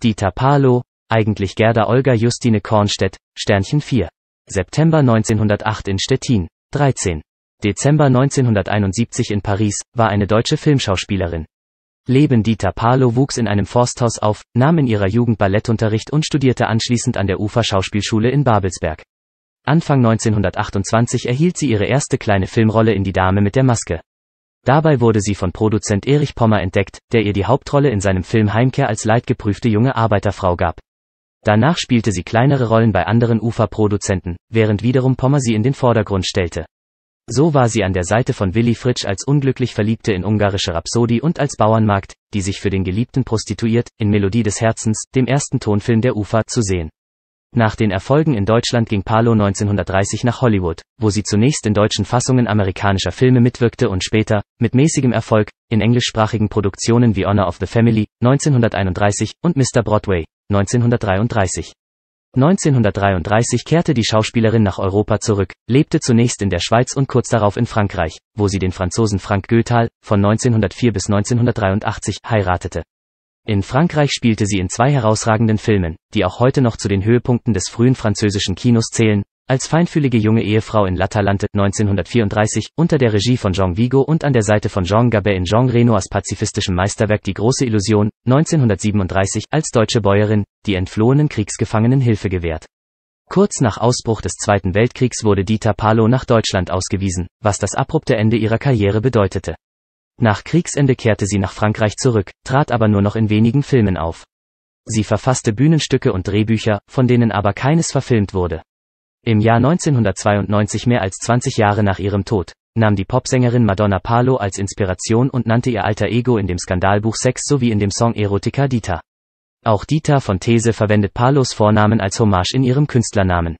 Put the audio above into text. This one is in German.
Dieter Palo, eigentlich Gerda Olga Justine Kornstedt, Sternchen 4. September 1908 in Stettin, 13. Dezember 1971 in Paris, war eine deutsche Filmschauspielerin. Leben Dieter Palo wuchs in einem Forsthaus auf, nahm in ihrer Jugend Ballettunterricht und studierte anschließend an der Ufer Schauspielschule in Babelsberg. Anfang 1928 erhielt sie ihre erste kleine Filmrolle in Die Dame mit der Maske. Dabei wurde sie von Produzent Erich Pommer entdeckt, der ihr die Hauptrolle in seinem Film Heimkehr als leidgeprüfte junge Arbeiterfrau gab. Danach spielte sie kleinere Rollen bei anderen UFA-Produzenten, während wiederum Pommer sie in den Vordergrund stellte. So war sie an der Seite von Willy Fritsch als unglücklich Verliebte in ungarische Rhapsodie und als Bauernmarkt, die sich für den Geliebten prostituiert, in Melodie des Herzens, dem ersten Tonfilm der UFA, zu sehen. Nach den Erfolgen in Deutschland ging Palo 1930 nach Hollywood, wo sie zunächst in deutschen Fassungen amerikanischer Filme mitwirkte und später, mit mäßigem Erfolg, in englischsprachigen Produktionen wie Honor of the Family 1931 und Mr. Broadway 1933. 1933 kehrte die Schauspielerin nach Europa zurück, lebte zunächst in der Schweiz und kurz darauf in Frankreich, wo sie den Franzosen Frank Goethal, von 1904 bis 1983, heiratete. In Frankreich spielte sie in zwei herausragenden Filmen, die auch heute noch zu den Höhepunkten des frühen französischen Kinos zählen, als feinfühlige junge Ehefrau in L'Atalante 1934 unter der Regie von Jean Vigo und an der Seite von Jean Gabet in Jean Renoirs pazifistischem Meisterwerk Die große Illusion 1937 als deutsche Bäuerin, die entflohenen Kriegsgefangenen Hilfe gewährt. Kurz nach Ausbruch des Zweiten Weltkriegs wurde Dieter Palo nach Deutschland ausgewiesen, was das abrupte Ende ihrer Karriere bedeutete. Nach Kriegsende kehrte sie nach Frankreich zurück, trat aber nur noch in wenigen Filmen auf. Sie verfasste Bühnenstücke und Drehbücher, von denen aber keines verfilmt wurde. Im Jahr 1992, mehr als 20 Jahre nach ihrem Tod, nahm die Popsängerin Madonna Palo als Inspiration und nannte ihr alter Ego in dem Skandalbuch Sex sowie in dem Song Erotica Dieter. Auch Dieter von These verwendet Palos Vornamen als Hommage in ihrem Künstlernamen.